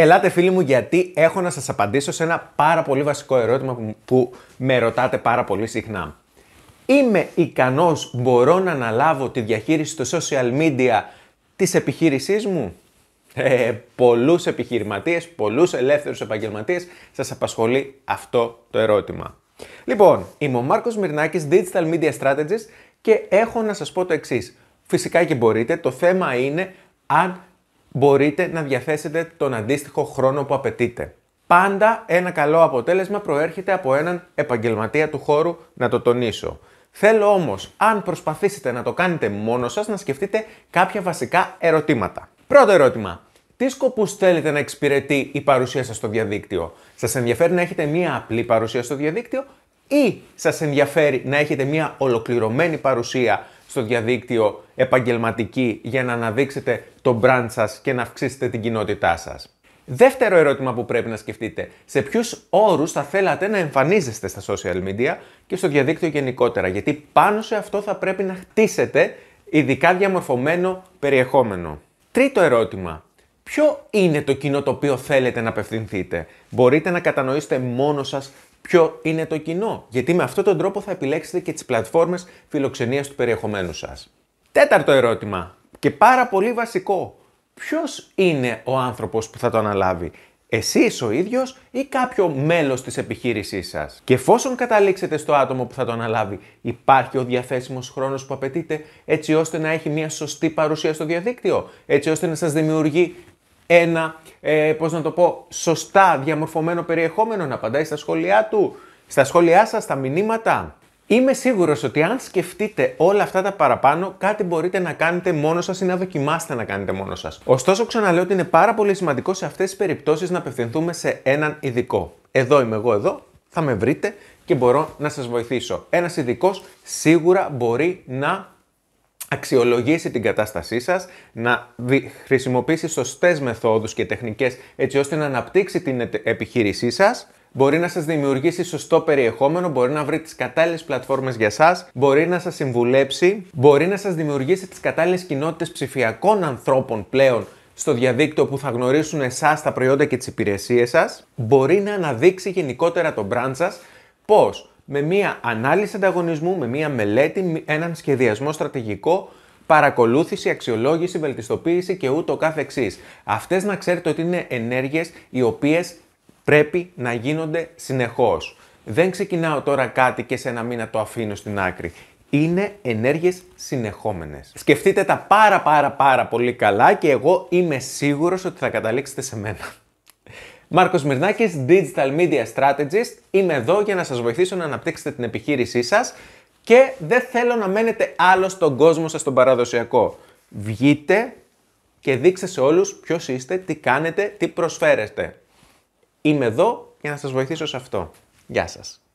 Ελάτε φίλοι μου γιατί έχω να σας απαντήσω σε ένα πάρα πολύ βασικό ερώτημα που με ρωτάτε πάρα πολύ συχνά. Είμαι ικανός, μπορώ να αναλάβω τη διαχείριση στο social media της επιχείρησής μου. Ε, πολλούς επιχειρηματίες, πολλούς ελεύθερους επαγγελματίες σας απασχολεί αυτό το ερώτημα. Λοιπόν, είμαι ο Μάρκος Μυρνάκης, Digital Media Strategist και έχω να σας πω το εξής. Φυσικά και μπορείτε, το θέμα είναι αν μπορείτε να διαθέσετε τον αντίστοιχο χρόνο που απαιτείτε. Πάντα ένα καλό αποτέλεσμα προέρχεται από έναν επαγγελματία του χώρου, να το τονίσω. Θέλω όμως, αν προσπαθήσετε να το κάνετε μόνος σας, να σκεφτείτε κάποια βασικά ερωτήματα. Πρώτο ερώτημα. Τι σκοπούς θέλετε να εξυπηρετεί η παρουσία σας στο διαδίκτυο. Σας ενδιαφέρει να έχετε μία απλή παρουσία στο διαδίκτυο ή σας ενδιαφέρει να έχετε μία ολοκληρωμένη παρουσία στο διαδίκτυο επαγγελματική για να αναδείξετε το brand σας και να αυξήσετε την κοινότητά σας. Δεύτερο ερώτημα που πρέπει να σκεφτείτε. Σε ποιους όρους θα θέλατε να εμφανίζεστε στα social media και στο διαδίκτυο γενικότερα. Γιατί πάνω σε αυτό θα πρέπει να χτίσετε ειδικά διαμορφωμένο περιεχόμενο. Τρίτο ερώτημα. Ποιο είναι το κοινό το οποίο θέλετε να απευθυνθείτε. Μπορείτε να κατανοήσετε μόνο σας ποιο είναι το κοινό. Γιατί με αυτόν τον τρόπο θα επιλέξετε και τις πλατφόρμες φιλοξενίας του περιεχομένου σας. Τέταρτο ερώτημα και πάρα πολύ βασικό. Ποιος είναι ο άνθρωπος που θα το αναλάβει. Εσείς ο ίδιος ή κάποιο μέλος της επιχείρησής σας. Και εφόσον καταλήξετε στο άτομο που θα το αναλάβει, υπάρχει ο διαθέσιμος χρόνος που απαιτείται έτσι ώστε να έχει μια σωστή παρουσία στο διαδίκτυο, έτσι ώστε να σας δημιουργεί ένα, ε, πώς να το πω, σωστά διαμορφωμένο περιεχόμενο, να απαντάει στα σχόλιά του, στα σχόλιά σας, στα μηνύματα. Είμαι σίγουρος ότι αν σκεφτείτε όλα αυτά τα παραπάνω, κάτι μπορείτε να κάνετε μόνος σας ή να δοκιμάσετε να κάνετε μόνος σας. Ωστόσο, ξαναλέω ότι είναι πάρα πολύ σημαντικό σε αυτές τις περιπτώσεις να απευθυνθούμε σε έναν ειδικό. Εδώ είμαι εγώ εδώ, θα με βρείτε και μπορώ να σας βοηθήσω. Ένας ειδικός σίγουρα μπορεί να αξιολογήσει την κατάστασή σας, να χρησιμοποιήσει σωστές μεθόδους και τεχνικές έτσι ώστε να αναπτύξει την επιχείρησή σας, μπορεί να σας δημιουργήσει σωστό περιεχόμενο, μπορεί να βρει τις κατάλληλες πλατφόρμες για σας, μπορεί να σας συμβουλέψει, μπορεί να σας δημιουργήσει τις κατάλληλες κοινότητες ψηφιακών ανθρώπων πλέον στο διαδίκτυο που θα γνωρίσουν εσάς τα προϊόντα και τις υπηρεσίες σας, μπορεί να αναδείξει γενικότερα το brand σας, πώς με μία ανάλυση ανταγωνισμού, με μία μελέτη, έναν σχεδιασμό στρατηγικό, παρακολούθηση, αξιολόγηση, βελτιστοποίηση και ούτω κάθε Αυτές να ξέρετε ότι είναι ενέργειες οι οποίες πρέπει να γίνονται συνεχώς. Δεν ξεκινάω τώρα κάτι και σε ένα μήνα το αφήνω στην άκρη. Είναι ενέργειες συνεχόμενες. Σκεφτείτε τα πάρα πάρα πάρα πολύ καλά και εγώ είμαι σίγουρος ότι θα καταλήξετε σε μένα. Μάρκος Μυρνάκης, Digital Media Strategist. Είμαι εδώ για να σας βοηθήσω να αναπτύξετε την επιχείρησή σας και δεν θέλω να μένετε άλλο στον κόσμο σας τον παραδοσιακό. Βγείτε και δείξτε σε όλους ποιος είστε, τι κάνετε, τι προσφέρεστε. Είμαι εδώ για να σας βοηθήσω σε αυτό. Γεια σας.